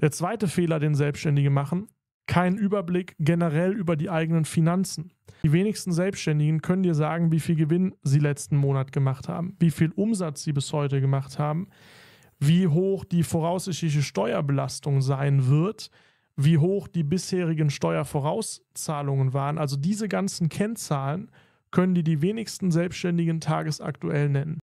Der zweite Fehler, den Selbstständige machen, kein Überblick generell über die eigenen Finanzen. Die wenigsten Selbstständigen können dir sagen, wie viel Gewinn sie letzten Monat gemacht haben, wie viel Umsatz sie bis heute gemacht haben, wie hoch die voraussichtliche Steuerbelastung sein wird, wie hoch die bisherigen Steuervorauszahlungen waren. Also diese ganzen Kennzahlen können dir die wenigsten Selbstständigen tagesaktuell nennen.